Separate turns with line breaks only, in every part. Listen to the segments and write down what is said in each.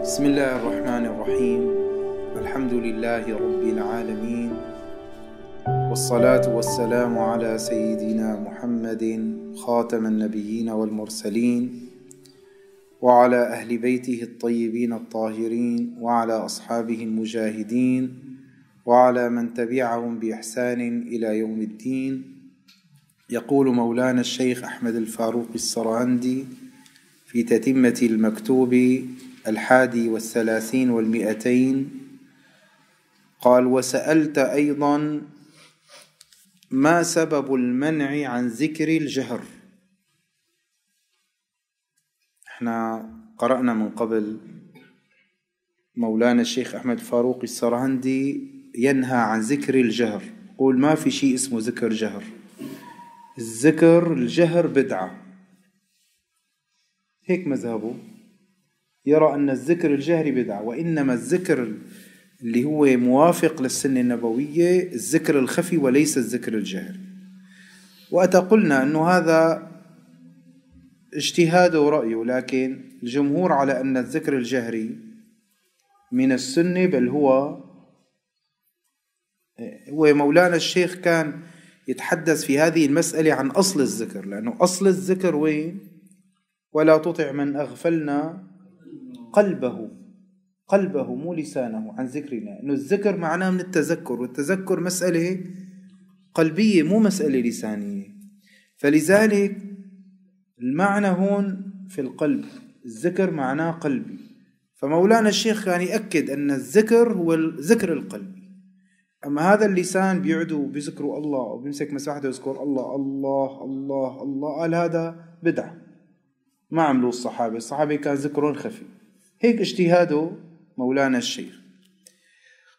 بسم الله الرحمن الرحيم الحمد لله رب العالمين والصلاة والسلام على سيدنا محمد خاتم النبيين والمرسلين وعلى أهل بيته الطيبين الطاهرين وعلى أصحابه المجاهدين وعلى من تبعهم بإحسان إلى يوم الدين يقول مولانا الشيخ أحمد الفاروق السرعندي في تتمة المكتوب الحادي والثلاثين والمئتين قال وسألت أيضا ما سبب المنع عن ذكر الجهر احنا قرأنا من قبل مولانا الشيخ أحمد فاروق السرهندي ينهى عن ذكر الجهر يقول ما في شيء اسمه ذكر جهر الذكر الجهر بدعة هيك مذهبه يرى أن الذكر الجهري بدعة وإنما الذكر اللي هو موافق للسنة النبوية الذكر الخفي وليس الذكر الجهري وأتى قلنا أنه هذا اجتهاده ورأيه لكن الجمهور على أن الذكر الجهري من السنة بل هو هو مولانا الشيخ كان يتحدث في هذه المسألة عن أصل الذكر لأنه أصل الذكر وين ولا تطع من أغفلنا قلبه قلبه مو لسانه عن ذكرنا انه الذكر معناه من التذكر والتذكر مساله قلبيه مو مساله لسانيه فلذلك المعنى هون في القلب الذكر معناه قلبي فمولانا الشيخ كان يعني يأكد أن الذكر هو ذكر القلب أما هذا اللسان بيعدو بيذكروا الله وبيمسك مساحته ويذكر الله الله الله الله قال هذا بدعة ما عملوه الصحابة الصحابة كان ذكرهم خفي هيك اجتهاده مولانا الشيخ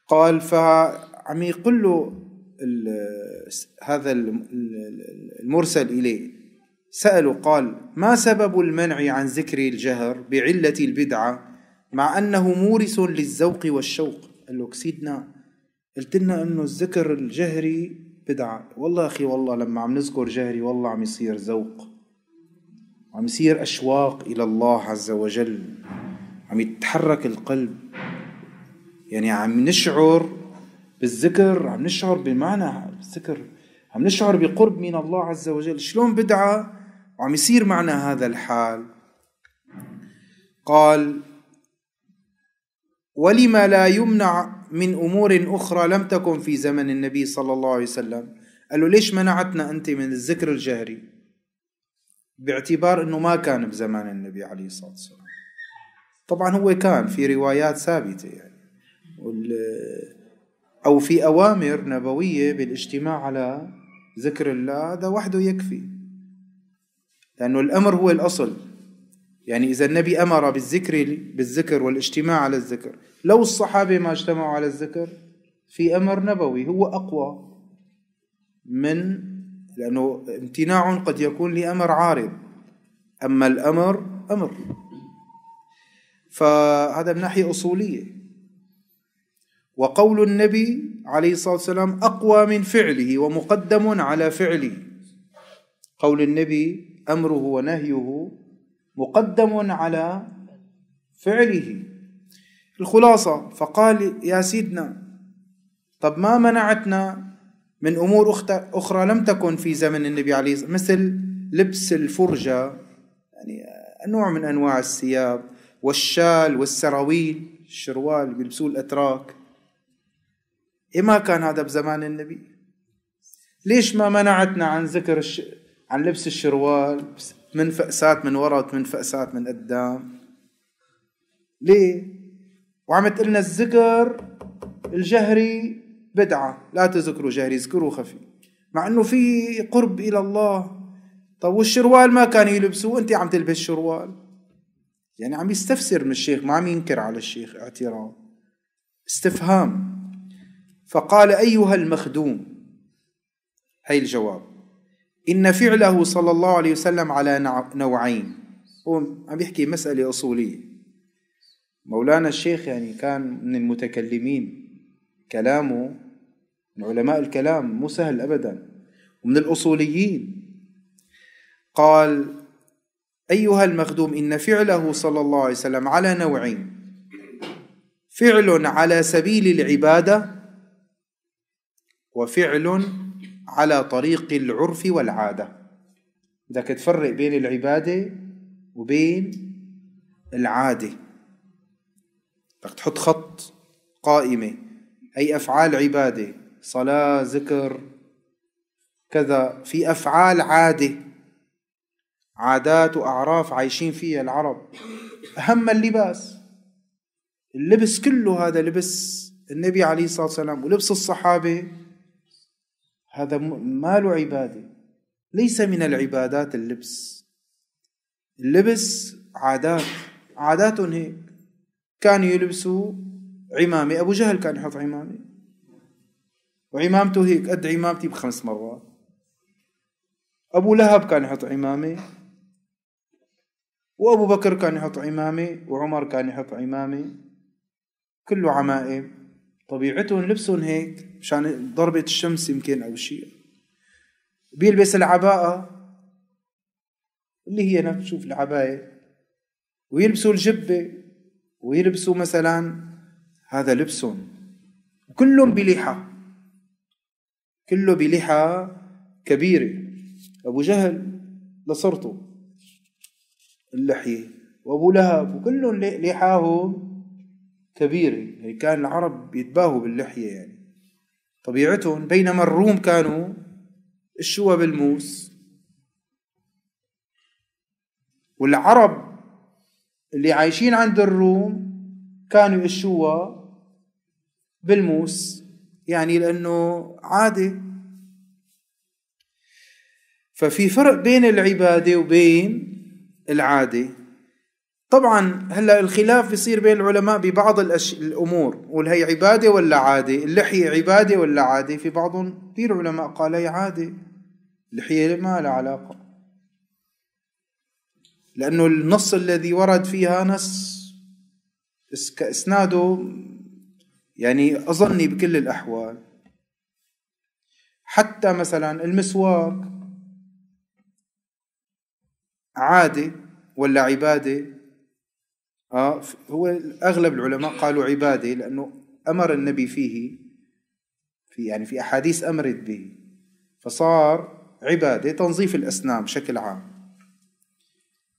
قال فعم يقول له هذا المرسل إليه سأله قال ما سبب المنع عن ذكر الجهر بعلة البدعة مع أنه مورث للذوق والشوق قال له سيدنا قلت لنا أنه الذكر الجهري بدعة والله أخي والله لما عم نذكر جهري والله عم يصير ذوق عم يصير أشواق إلى الله عز وجل عم يتحرك القلب يعني عم نشعر بالذكر عم نشعر بمعنى الذكر عم نشعر بقرب من الله عز وجل شلون بدعة وعم يصير معنا هذا الحال قال ولما لا يمنع من أمور أخرى لم تكن في زمن النبي صلى الله عليه وسلم قال له ليش منعتنا أنت من الذكر الجهري باعتبار أنه ما كان بزمان النبي عليه الصلاة والسلام طبعا هو كان في روايات ثابته يعني او في اوامر نبويه بالاجتماع على ذكر الله هذا وحده يكفي لانه الامر هو الاصل يعني اذا النبي امر بالذكر بالذكر والاجتماع على الذكر لو الصحابه ما اجتمعوا على الذكر في امر نبوي هو اقوى من لانه امتناع قد يكون لامر عارض اما الامر امر فهذا من ناحية أصولية وقول النبي عليه الصلاة والسلام أقوى من فعله ومقدم على فعله قول النبي أمره ونهيه مقدم على فعله الخلاصة فقال يا سيدنا طب ما منعتنا من أمور أخرى لم تكن في زمن النبي عليه الصلاة مثل لبس الفرجة يعني نوع من أنواع الثياب والشال والسراويل الشروال بيلبسوه الأتراك إيه ما كان هذا بزمان النبي ليش ما منعتنا عن ذكر الش... عن لبس الشروال من فأسات من ورا من فأسات من قدام ليه وعم تقلنا الذكر الجهري بدعة لا تذكروا جهري اذكروا خفي مع انه في قرب الى الله طب والشروال ما كان يلبسوه انت عم تلبس شروال يعني عم يستفسر من الشيخ ما عم ينكر على الشيخ اعتراض استفهام فقال أيها المخدوم هي الجواب إن فعله صلى الله عليه وسلم على نوعين هو عم يحكي مسألة أصولية مولانا الشيخ يعني كان من المتكلمين كلامه من علماء الكلام مو سهل أبدا ومن الأصوليين قال أيها المخدوم إن فعله صلى الله عليه وسلم على نوعين فعل على سبيل العبادة وفعل على طريق العرف والعادة بدك تفرق بين العبادة وبين العادة بدك تحط خط قائمة أي أفعال عبادة صلاة ذكر كذا في أفعال عادة عادات وأعراف عايشين فيها العرب أهم اللباس اللبس كله هذا لبس النبي عليه الصلاة والسلام ولبس الصحابة هذا ما له عبادة ليس من العبادات اللبس اللبس عادات عادات هيك كانوا يلبسوا عمامة أبو جهل كان يحط عمامة وعمامته هيك قد عمامتي بخمس مرات أبو لهب كان يحط عمامة وأبو بكر كان يحط عمامة وعمر كان يحط عمامة كله عمائم طبيعتهم لبسهم هيك مشان ضربة الشمس يمكن أو شيء بيلبس العباءة اللي هي نفس شوف العباية ويلبسوا الجبة ويلبسوا مثلا هذا لبسهم وكلهم بلحى كله بلحى كبيرة أبو جهل لصرته اللحية وأبو لهب وكلهم لحاهم كبيرة يعني كان العرب بيتباهوا باللحية يعني طبيعتهم بينما الروم كانوا الشوى بالموس والعرب اللي عايشين عند الروم كانوا يشوها بالموس يعني لأنه عادي ففي فرق بين العبادة وبين العادي طبعا هلا الخلاف يصير بين العلماء ببعض الأش... الامور والهي عباده ولا عادي اللحيه عباده ولا عادي في بعضهم كثير علماء قال هي عادي اللحيه ما لها علاقه لانه النص الذي ورد فيها نص اسناده يعني اظني بكل الاحوال حتى مثلا المسواك عادي ولا عبادة آه هو أغلب العلماء قالوا عبادة لأنه أمر النبي فيه في يعني في أحاديث أمرت به فصار عبادة تنظيف الأسنان بشكل عام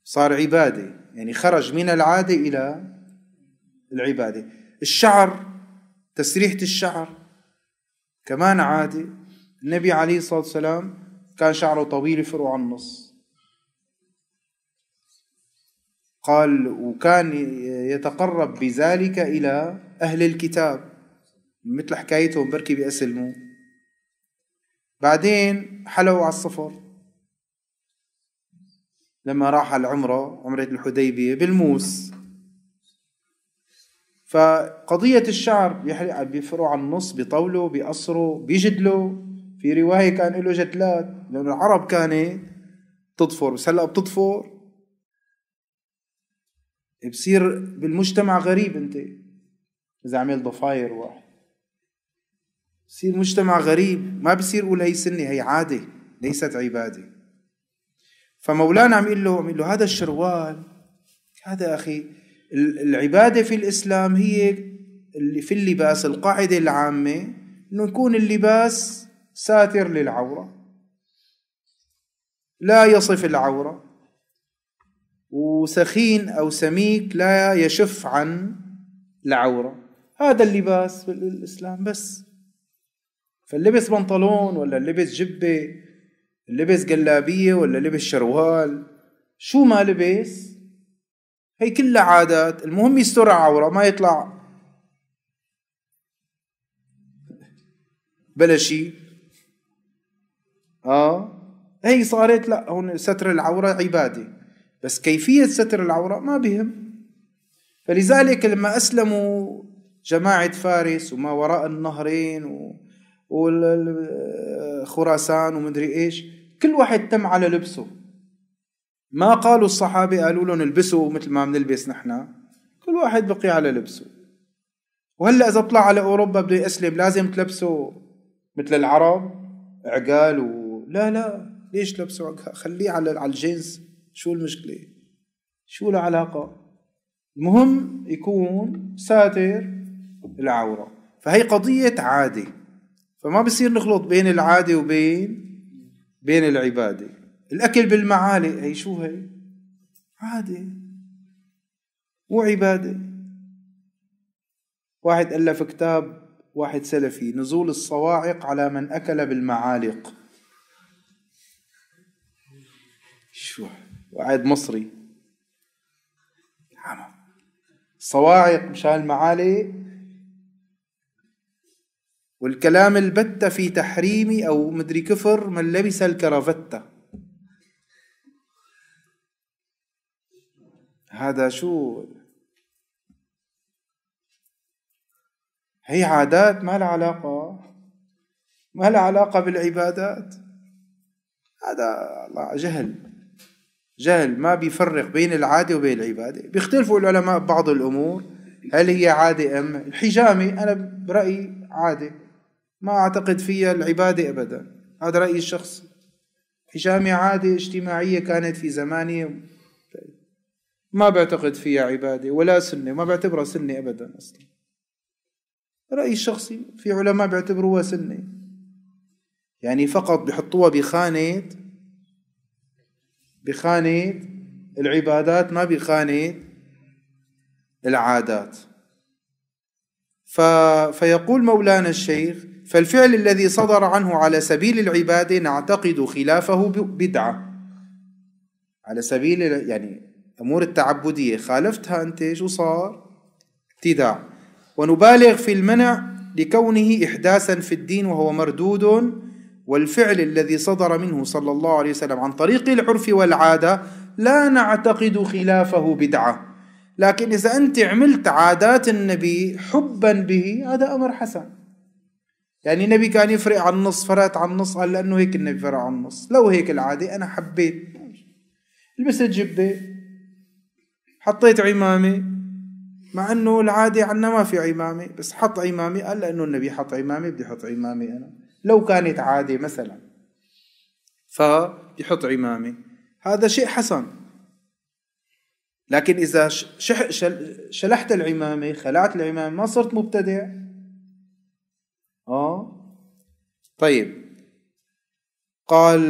صار عبادة يعني خرج من العادة إلى العبادة الشعر تسريحة الشعر كمان عادة النبي عليه الصلاة والسلام كان شعره طويل يفرقه عن النص قال وكان يتقرب بذلك إلى أهل الكتاب مثل حكايتهم بركي بأسلموا بعدين حلوا على الصفر لما راح على العمرة عمرة الحديبية بالموس فقضية الشعر بيفروا عن النص بيطولوا بيقصروا بيجدلوا في رواية كان له جدلات لأن العرب كانت تضفر بس هلأ بتضفر بصير بالمجتمع غريب انت اذا عملت ضفاير واحد بصير مجتمع غريب ما بصير قول هي سنه هي عاده ليست عباده فمولانا عم يقول له عم يقول له هذا الشروال هذا اخي العباده في الاسلام هي في اللباس القاعده العامه انه يكون اللباس ساتر للعوره لا يصف العوره وسخين أو سميك لا يشف عن العورة هذا اللباس بالإسلام بس فاللبس بنطلون ولا اللبس جبة اللبس قلابية ولا لبس شروال شو ما لبس هي كلها عادات المهم يستر عورة ما يطلع بلا شيء اه هي صارت لا هون ستر العورة عبادة بس كيفية ستر العورة ما بهم فلذلك لما أسلموا جماعة فارس وما وراء النهرين و... وخراسان ومدري إيش كل واحد تم على لبسه ما قالوا الصحابة قالوا لهم البسوا مثل ما بنلبس نحن كل واحد بقي على لبسه وهلا إذا طلع على أوروبا بده يسلم لازم تلبسه مثل العرب عقال و... لا لا ليش لبسه عقال خليه على على الجنس شو المشكلة شو العلاقة المهم يكون ساتر العورة فهي قضية عادة فما بصير نخلط بين العادة وبين بين العبادة الأكل بالمعالق هي شو هي عادة وعبادة واحد ألف كتاب واحد سلفي نزول الصواعق على من أكل بالمعالق شو وقاعد مصري صواعق مشان المعالي والكلام البتة في تحريم أو مدري كفر من لبس الكرافتة هذا شو هي عادات ما لها علاقة ما لها علاقة بالعبادات هذا الله جهل جهل ما بيفرق بين العادة وبين العبادة بيختلفوا العلماء ببعض الأمور هل هي عادة أم الحجامة أنا برأيي عادة ما أعتقد فيها العبادة أبدا هذا رأيي الشخصي حجامة عادة اجتماعية كانت في زماني ما بعتقد فيها عبادة ولا سنة ما بعتبرها سنة أبدا أصلا رأيي الشخصي في علماء بيعتبروها سنة يعني فقط بحطوها بخانة بخانة العبادات ما بخانة العادات ف... فيقول مولانا الشيخ فالفعل الذي صدر عنه على سبيل العبادة نعتقد خلافه بدعة على سبيل يعني أمور التعبدية خالفتها أنت شو صار ابتداع ونبالغ في المنع لكونه إحداثا في الدين وهو مردود والفعل الذي صدر منه صلى الله عليه وسلم عن طريق العرف والعادة لا نعتقد خلافه بدعة لكن إذا أنت عملت عادات النبي حبا به هذا أمر حسن يعني النبي كان يفرق عن النص فرقت عن النص قال لأنه هيك النبي فرق عن النص لو هيك العادة أنا حبيت لبست جبة حطيت عمامة مع أنه العادة عنا ما في عمامة بس حط عمامة قال لأنه النبي حط عمامة بدي أحط عمامة أنا لو كانت عادي مثلا فبيحط عمامة هذا شيء حسن لكن إذا شح شلحت العمامة خلعت العمامة ما صرت مبتدع آه طيب قال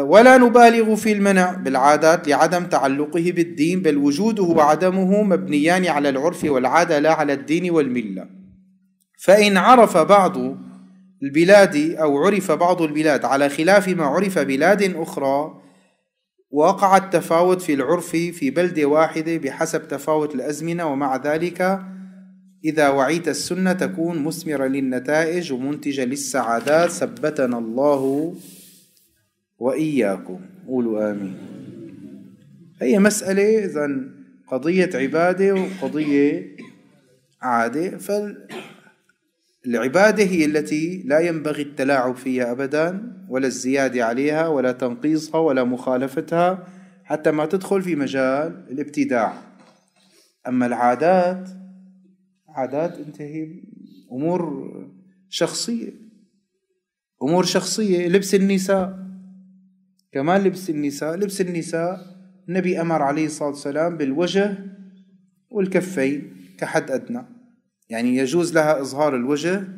ولا نبالغ في المنع بالعادات لعدم تعلقه بالدين بل وجوده وعدمه مبنيان على العرف والعادة لا على الدين والملة فإن عرف بعض البلاد أو عرف بعض البلاد على خلاف ما عرف بلاد أخرى وقع التفاوت في العرف في بلدة واحدة بحسب تفاوت الأزمنة ومع ذلك إذا وعيت السنة تكون مثمرة للنتائج ومنتجة للسعادات ثبتنا الله وإياكم قولوا آمين هي مسألة إذا قضية عبادة وقضية عادة فال العبادة هي التي لا ينبغي التلاعب فيها أبدا ولا الزيادة عليها ولا تنقيصها ولا مخالفتها حتى ما تدخل في مجال الابتداع أما العادات عادات أنت هي أمور شخصية أمور شخصية لبس النساء كمان لبس النساء لبس النساء النبي أمر عليه الصلاة والسلام بالوجه والكفين كحد أدنى يعني يجوز لها إظهار الوجه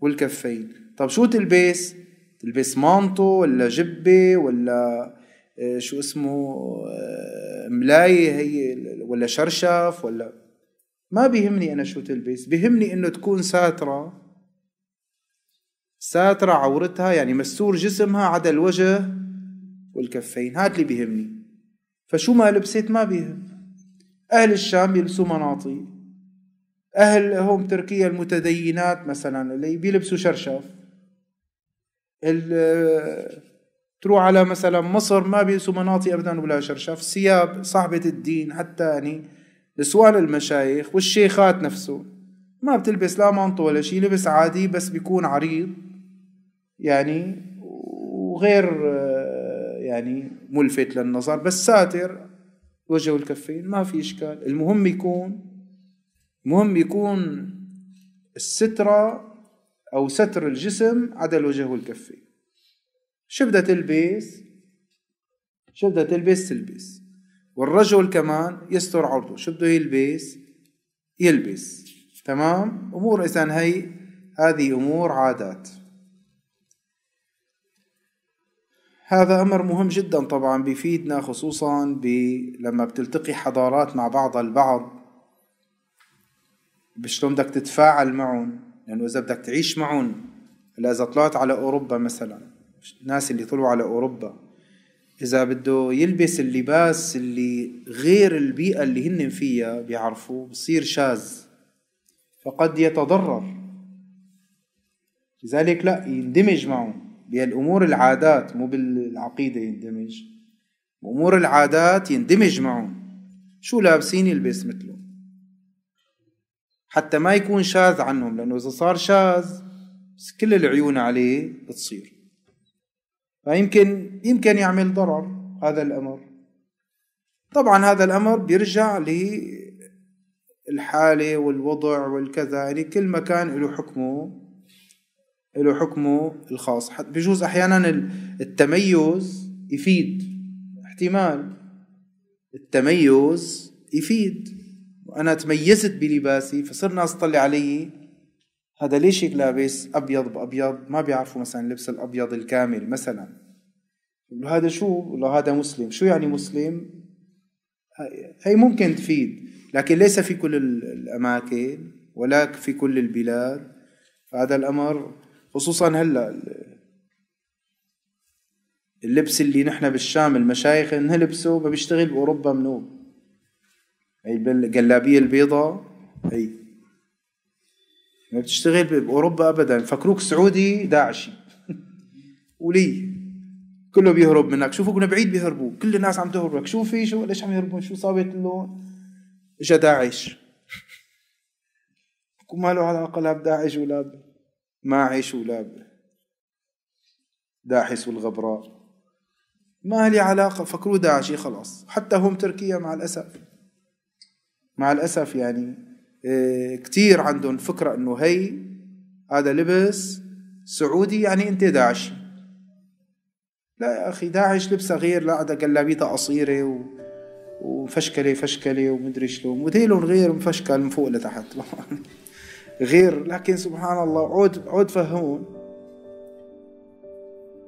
والكفين طب شو تلبس؟ تلبس مانتو ولا جبة ولا آه، شو اسمه آه، ملاية هي ولا شرشف ولا ما بيهمني أنا شو تلبس بيهمني إنه تكون ساترة ساترة عورتها يعني مستور جسمها عدا الوجه والكفين هاد اللي بيهمني فشو ما لبست ما بيهم أهل الشام بيلبسوا مناطيل أهل هم تركيا المتدينات مثلا اللي بيلبسوا شرشف تروح على مثلا مصر ما بيلبسوا مناطي أبدا ولا شرشف ثياب صاحبة الدين حتى يعني نسوان المشايخ والشيخات نفسه ما بتلبس لا مانطو ولا شيء لبس عادي بس بيكون عريض يعني وغير يعني ملفت للنظر بس ساتر وجهه الكفين ما في اشكال المهم يكون مهم يكون السترة أو ستر الجسم عدا الوجه والكفين شو بدها تلبس شو بدها تلبس تلبس والرجل كمان يستر عرضه شو بده يلبس يلبس تمام أمور إذا هي هذه أمور عادات هذا أمر مهم جدا طبعا بيفيدنا خصوصا لما بتلتقي حضارات مع بعضها البعض بشلون بدك تتفاعل معهم لأنه إذا بدك تعيش معهم إذا طلعت على أوروبا مثلا الناس اللي طلعوا على أوروبا إذا بده يلبس اللباس اللي غير البيئة اللي هن فيها بيعرفوا بصير شاذ فقد يتضرر لذلك لا يندمج معهم بهالأمور العادات مو بالعقيدة يندمج بأمور العادات يندمج معهم شو لابسين يلبس مثلهم حتى ما يكون شاذ عنهم لأنه إذا صار شاذ كل العيون عليه تصير فيمكن يمكن يعمل ضرر هذا الأمر طبعا هذا الأمر بيرجع للحالة والوضع والكذا يعني كل مكان له حكمه له حكمه الخاص بجوز أحيانا التميز يفيد احتمال التميز يفيد وانا تميزت بلباسي فصرنا ناس تطلع علي هذا ليش هيك لابس ابيض بابيض ما بيعرفوا مثلا لبس الابيض الكامل مثلا هذا شو له هذا مسلم شو يعني مسلم هي ممكن تفيد لكن ليس في كل الاماكن ولا في كل البلاد فهذا الامر خصوصا هلا اللبس اللي نحن بالشام المشايخ نلبسه ما بيشتغل باوروبا منوب هي الجلابية البيضاء هي ما بتشتغل بأوروبا أبدا فكروك سعودي داعشي ولي كله بيهرب منك شوفوا كنا بعيد بيهربوا كل الناس عم تهربك شو في شو ليش عم يهربون شو صابت له اجا داعش ما له علاقة لا بداعش ولا ب... ولا ب... داحس والغبراء ما لي علاقة فكروا داعشي خلاص حتى هم تركيا مع الأسف مع الأسف يعني إيه، كتير عندهم فكرة أنه هي هذا لبس سعودي يعني أنت داعشي لا يا أخي داعش لبسه غير لا هذا قلابيته قصيرة و... ومفشكلة فشكلة ومدري شلون وديلهم غير مفشكل من فوق لتحت غير لكن سبحان الله عود عود فهمون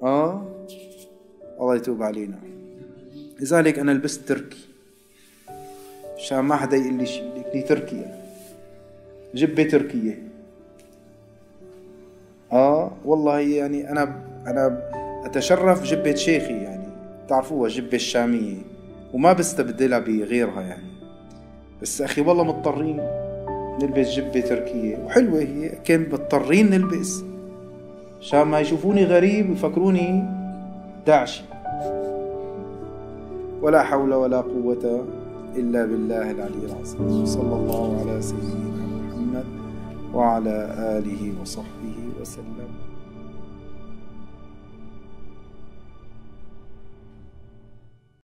اه الله يتوب علينا لذلك انا لبست تركي عشان ما حدا يقول لي شيء لكني تركي انا جبه تركيه اه والله يعني انا انا اتشرف جبه شيخي يعني بتعرفوها جبه الشاميه وما بستبدلها بغيرها يعني بس اخي والله مضطرين نلبس جبه تركيه وحلوه هي كان مضطرين نلبس عشان ما يشوفوني غريب ويفكروني داعشي ولا حول ولا قوه إلا بالله العلي العظيم صلى الله على سيدنا محمد وعلى آله وصحبه وسلم